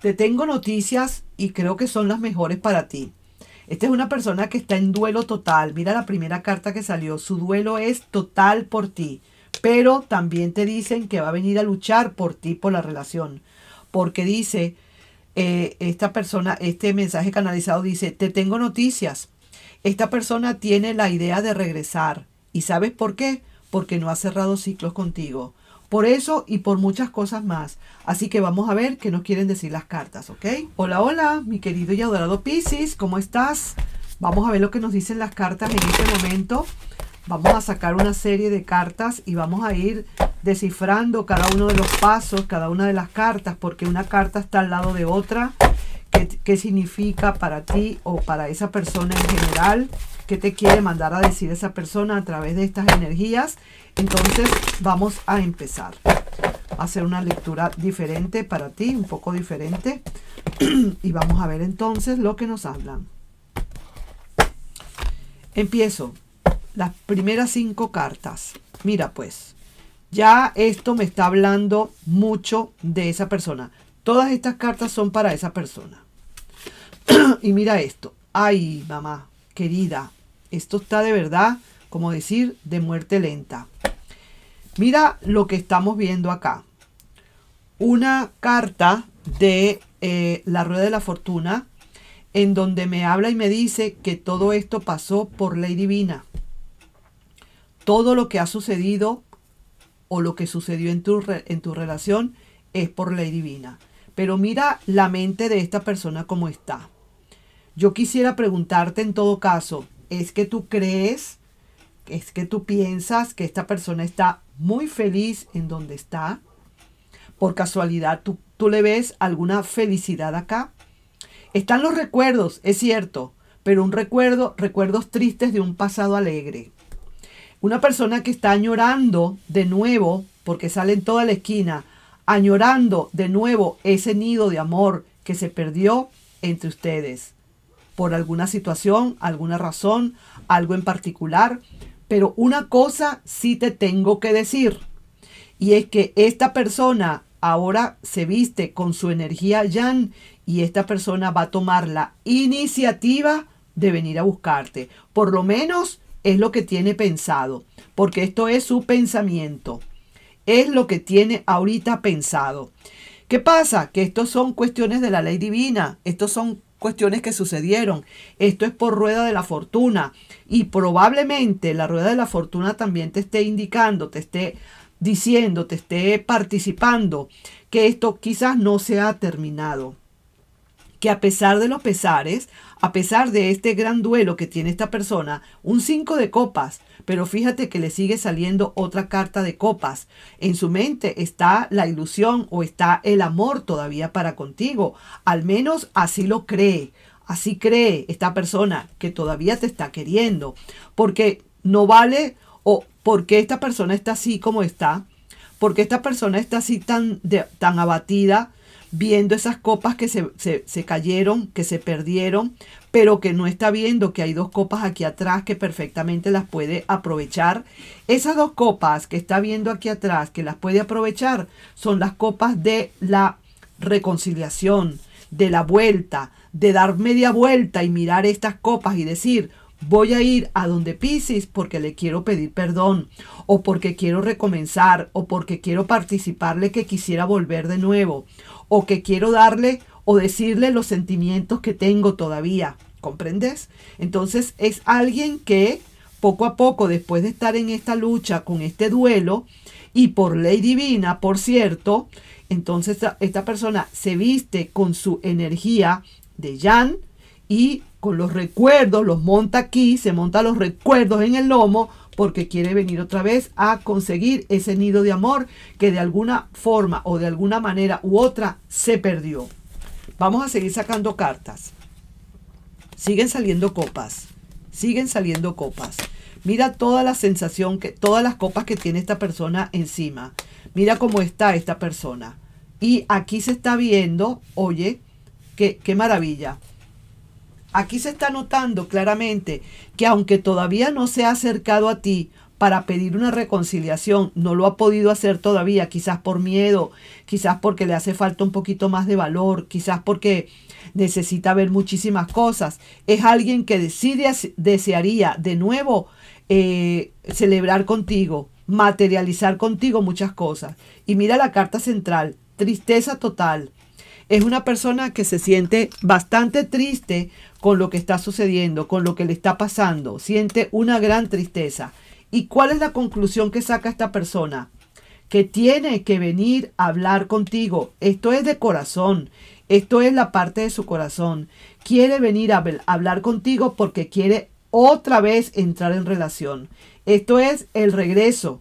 Te tengo noticias y creo que son las mejores para ti. Esta es una persona que está en duelo total. Mira la primera carta que salió. Su duelo es total por ti. Pero también te dicen que va a venir a luchar por ti, por la relación. Porque dice, eh, esta persona, este mensaje canalizado dice, te tengo noticias. Esta persona tiene la idea de regresar. ¿Y sabes por qué? porque no ha cerrado ciclos contigo. Por eso y por muchas cosas más. Así que vamos a ver qué nos quieren decir las cartas, ¿ok? Hola, hola, mi querido y adorado Pisces, ¿cómo estás? Vamos a ver lo que nos dicen las cartas en este momento. Vamos a sacar una serie de cartas y vamos a ir descifrando cada uno de los pasos, cada una de las cartas, porque una carta está al lado de otra. ¿Qué, qué significa para ti o para esa persona en general? qué te quiere mandar a decir esa persona a través de estas energías. Entonces vamos a empezar a hacer una lectura diferente para ti, un poco diferente. y vamos a ver entonces lo que nos hablan. Empiezo. Las primeras cinco cartas. Mira pues, ya esto me está hablando mucho de esa persona. Todas estas cartas son para esa persona. y mira esto. Ay, mamá, querida, esto está de verdad, como decir, de muerte lenta. Mira lo que estamos viendo acá. Una carta de eh, la Rueda de la Fortuna en donde me habla y me dice que todo esto pasó por ley divina. Todo lo que ha sucedido o lo que sucedió en tu, en tu relación es por ley divina. Pero mira la mente de esta persona como está. Yo quisiera preguntarte en todo caso, es que tú crees, es que tú piensas que esta persona está muy feliz en donde está. Por casualidad, tú, le ves alguna felicidad acá. Están los recuerdos, es cierto, pero un recuerdo, recuerdos tristes de un pasado alegre. Una persona que está añorando de nuevo, porque sale en toda la esquina, añorando de nuevo ese nido de amor que se perdió entre ustedes por alguna situación, alguna razón, algo en particular. Pero una cosa sí te tengo que decir, y es que esta persona ahora se viste con su energía yang y esta persona va a tomar la iniciativa de venir a buscarte. Por lo menos es lo que tiene pensado, porque esto es su pensamiento. Es lo que tiene ahorita pensado. ¿Qué pasa? Que estos son cuestiones de la ley divina, estos son cuestiones que sucedieron. Esto es por rueda de la fortuna y probablemente la rueda de la fortuna también te esté indicando, te esté diciendo, te esté participando que esto quizás no se ha terminado que a pesar de los pesares, a pesar de este gran duelo que tiene esta persona, un 5 de copas, pero fíjate que le sigue saliendo otra carta de copas. En su mente está la ilusión o está el amor todavía para contigo. Al menos así lo cree, así cree esta persona que todavía te está queriendo. Porque no vale o porque esta persona está así como está, porque esta persona está así tan, tan abatida, viendo esas copas que se, se, cayeron, que se perdieron, pero que no está viendo que hay dos copas aquí atrás que perfectamente las puede aprovechar. Esas dos copas que está viendo aquí atrás que las puede aprovechar son las copas de la reconciliación, de la vuelta, de dar media vuelta y mirar estas copas y decir, voy a ir a donde Pisces porque le quiero pedir perdón o porque quiero recomenzar o porque quiero participarle que quisiera volver de nuevo o que quiero darle o decirle los sentimientos que tengo todavía. ¿Comprendes? Entonces es alguien que poco a poco, después de estar en esta lucha con este duelo, y por ley divina, por cierto, entonces esta, persona se viste con su energía de Jan y con los recuerdos, los monta aquí, se monta los recuerdos en el lomo porque quiere venir otra vez a conseguir ese nido de amor que de alguna forma o de alguna manera u otra se perdió. Vamos a seguir sacando cartas. Siguen saliendo copas. Siguen saliendo copas. Mira toda la sensación que todas las copas que tiene esta persona encima. Mira cómo está esta persona. Y aquí se está viendo, oye, qué, qué maravilla aquí se está notando claramente que aunque todavía no se ha acercado a ti para pedir una reconciliación, no lo ha podido hacer todavía, quizás por miedo, quizás porque le hace falta un poquito más de valor, quizás porque necesita ver muchísimas cosas. Es alguien que decide, desearía de nuevo eh, celebrar contigo, materializar contigo muchas cosas. Y mira la carta central, tristeza total, es una persona que se siente bastante triste con lo que está sucediendo, con lo que le está pasando, siente una gran tristeza. ¿Y cuál es la conclusión que saca esta persona? Que tiene que venir a hablar contigo. Esto es de corazón. Esto es la parte de su corazón. Quiere venir a hablar contigo porque quiere otra vez entrar en relación. Esto es el regreso.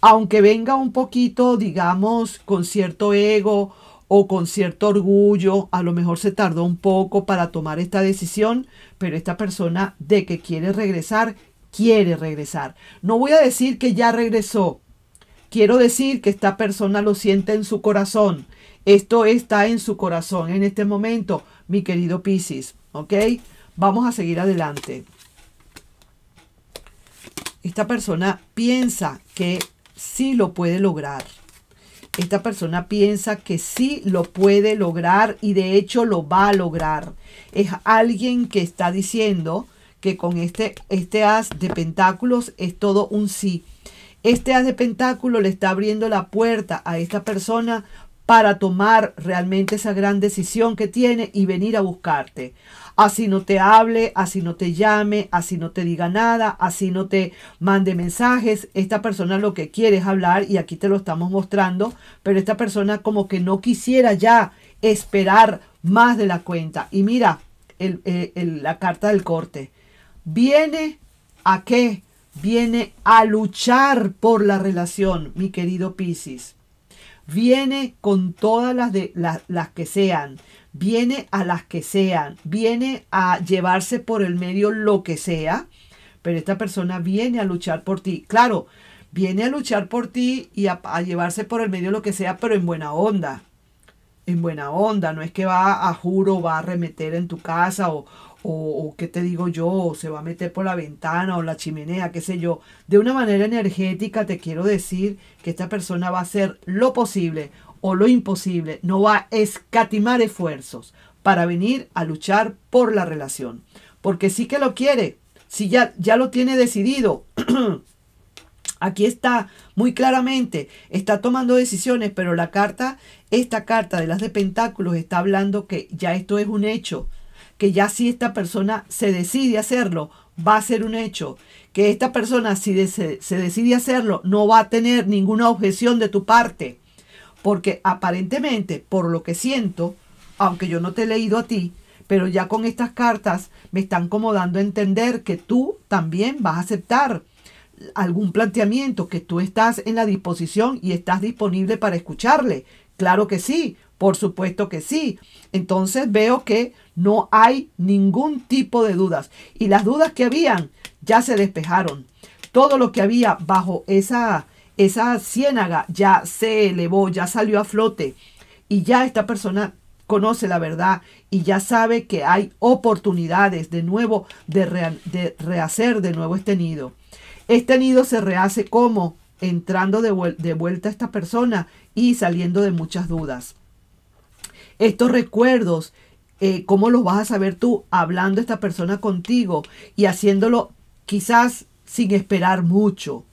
Aunque venga un poquito, digamos, con cierto ego o con cierto orgullo, a lo mejor se tardó un poco para tomar esta decisión, pero esta persona de que quiere regresar, quiere regresar. No voy a decir que ya regresó, quiero decir que esta persona lo siente en su corazón. Esto está en su corazón en este momento, mi querido Piscis, ¿ok? Vamos a seguir adelante. Esta persona piensa que sí lo puede lograr. Esta persona piensa que sí lo puede lograr y de hecho lo va a lograr. Es alguien que está diciendo que con este, este as de pentáculos es todo un sí. Este as de pentáculos le está abriendo la puerta a esta persona para tomar realmente esa gran decisión que tiene y venir a buscarte. Así no te hable, así no te llame, así no te diga nada, así no te mande mensajes. Esta persona lo que quiere es hablar y aquí te lo estamos mostrando, pero esta persona como que no quisiera ya esperar más de la cuenta. Y mira eh, la carta del corte. Viene a qué? Viene a luchar por la relación, mi querido Piscis. Viene con todas las, de, las, que sean. Viene a las que sean. Viene a llevarse por el medio lo que sea. Pero esta persona viene a luchar por ti. Claro, viene a luchar por ti y a, a llevarse por el medio lo que sea, pero en buena onda en buena onda, no es que va a juro, va a remeter en tu casa o, o, qué te digo yo, se va a meter por la ventana o la chimenea, qué sé yo. De una manera energética te quiero decir que esta persona va a hacer lo posible o lo imposible, no va a escatimar esfuerzos para venir a luchar por la relación. Porque sí que lo quiere, si ya, ya lo tiene decidido. Aquí está muy claramente, está tomando decisiones, pero la carta, esta carta de las de Pentáculos está hablando que ya esto es un hecho, que ya si esta persona se decide hacerlo, va a ser un hecho. Que esta persona, si se decide hacerlo, no va a tener ninguna objeción de tu parte. Porque aparentemente, por lo que siento, aunque yo no te he leído a ti, pero ya con estas cartas me están como dando a entender que tú también vas a aceptar algún planteamiento, que tú estás en la disposición y estás disponible para escucharle. Claro que sí, por supuesto que sí. Entonces veo que no hay ningún tipo de dudas. Y las dudas que habían ya se despejaron. Todo lo que había bajo esa, esa ciénaga ya se elevó, ya salió a flote. Y ya esta persona conoce la verdad y ya sabe que hay oportunidades de nuevo de, rehacer de nuevo este nido. Este nido se rehace como entrando de, de vuelta a esta persona y saliendo de muchas dudas. Estos recuerdos, eh, ¿cómo los vas a saber tú hablando esta persona contigo y haciéndolo quizás sin esperar mucho?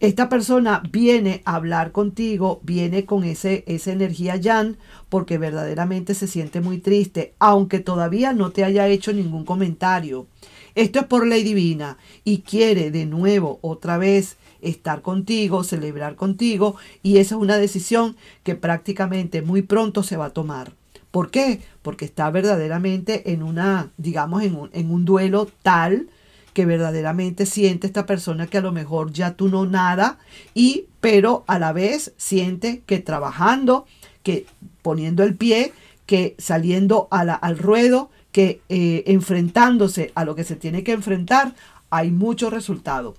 Esta persona viene a hablar contigo, viene con ese, esa energía Jan, porque verdaderamente se siente muy triste, aunque todavía no te haya hecho ningún comentario. Esto es por ley divina y quiere de nuevo, otra vez, estar contigo, celebrar contigo, y esa es una decisión que prácticamente muy pronto se va a tomar. ¿Por qué? Porque está verdaderamente en una, digamos, en un, duelo tal que verdaderamente siente esta persona que a lo mejor ya tú no nada y pero a la vez siente que trabajando, que poniendo el pie, que saliendo a la, al ruedo, que eh, enfrentándose a lo que se tiene que enfrentar, hay muchos resultados.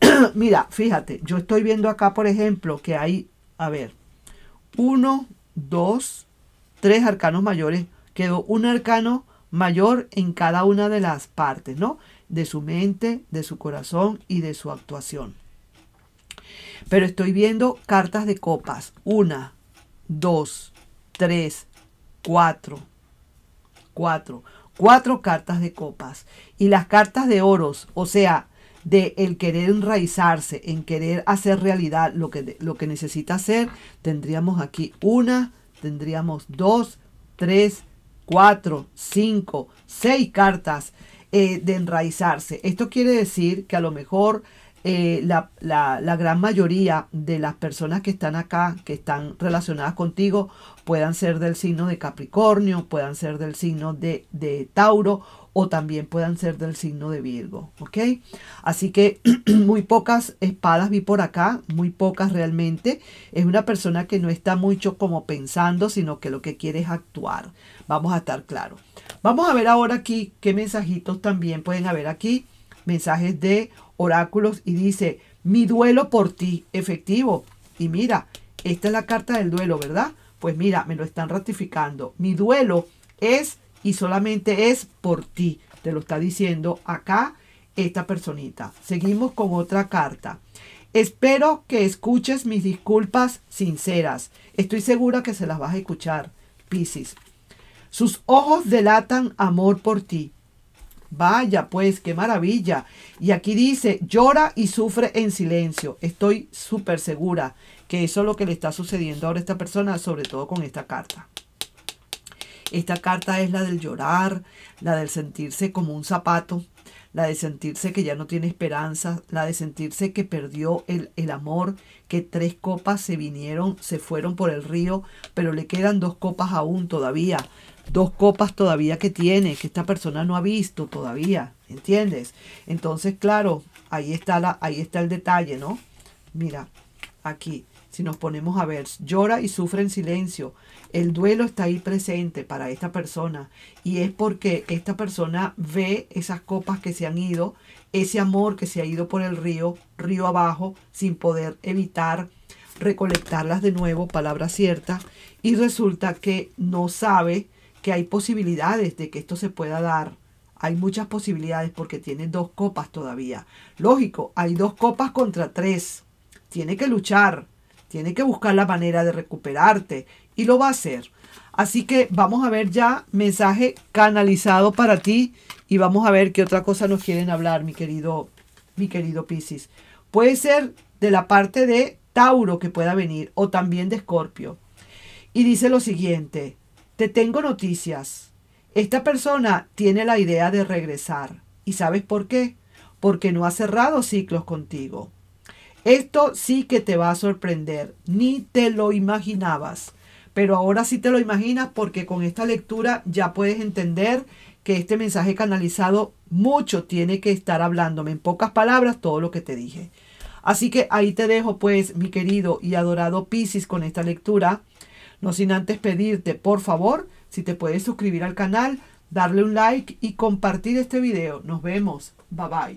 Mira, fíjate, yo estoy viendo acá, por ejemplo, que hay, a ver, uno, dos, tres arcanos mayores. Quedó un arcano mayor en cada una de las partes, ¿no? De su mente, de su corazón y de su actuación. Pero estoy viendo cartas de copas. Una, dos, tres, cuatro. Cuatro cuatro cartas de copas y las cartas de oros, o sea, de el querer enraizarse, en querer hacer realidad lo que, lo que necesita hacer, tendríamos aquí una, tendríamos dos, tres, cuatro, cinco, seis cartas eh, de enraizarse. Esto quiere decir que a lo mejor eh, la, gran mayoría de las personas que están acá, que están relacionadas contigo, puedan ser del signo de Capricornio, puedan ser del signo de, de Tauro o también puedan ser del signo de Virgo, ¿ok? Así que muy pocas espadas vi por acá, muy pocas realmente. Es una persona que no está mucho como pensando, sino que lo que quiere es actuar. Vamos a estar claros. Vamos a ver ahora aquí qué mensajitos también pueden haber aquí mensajes de oráculos y dice, mi duelo por ti, efectivo. Y mira, esta es la carta del duelo, ¿verdad? Pues mira, me lo están ratificando. Mi duelo es y solamente es por ti. Te lo está diciendo acá esta personita. Seguimos con otra carta. Espero que escuches mis disculpas sinceras. Estoy segura que se las vas a escuchar, Piscis. Sus ojos delatan amor por ti. Vaya, pues, qué maravilla. Y aquí dice, llora y sufre en silencio. Estoy súper segura que eso es lo que le está sucediendo ahora a esta persona, sobre todo con esta carta. Esta carta es la del llorar, la del sentirse como un zapato, la de sentirse que ya no tiene esperanza, la de sentirse que perdió el, el amor, que tres copas se vinieron, se fueron por el río, pero le quedan dos copas aún todavía, dos copas todavía que tiene, que esta persona no ha visto todavía, ¿entiendes? Entonces, claro, ahí está, la, ahí está el detalle, ¿no? Mira, aquí si nos ponemos a ver, llora y sufre en silencio. El duelo está ahí presente para esta persona y es porque esta persona ve esas copas que se han ido, ese amor que se ha ido por el río, río abajo, sin poder evitar recolectarlas de nuevo, palabra cierta, y resulta que no sabe que hay posibilidades de que esto se pueda dar. Hay muchas posibilidades porque tiene dos copas todavía. Lógico, hay dos copas contra tres. Tiene que luchar, tiene que buscar la manera de recuperarte y lo va a hacer. Así que vamos a ver ya mensaje canalizado para ti y vamos a ver qué otra cosa nos quieren hablar, mi querido, mi querido Piscis. Puede ser de la parte de Tauro que pueda venir o también de Escorpio. Y dice lo siguiente, te tengo noticias. Esta persona tiene la idea de regresar. ¿Y sabes por qué? Porque no ha cerrado ciclos contigo. Esto sí que te va a sorprender, ni te lo imaginabas, pero ahora sí te lo imaginas porque con esta lectura ya puedes entender que este mensaje canalizado mucho tiene que estar hablándome en pocas palabras todo lo que te dije. Así que ahí te dejo pues mi querido y adorado Piscis con esta lectura. No sin antes pedirte por favor si te puedes suscribir al canal, darle un like y compartir este video. Nos vemos. Bye bye.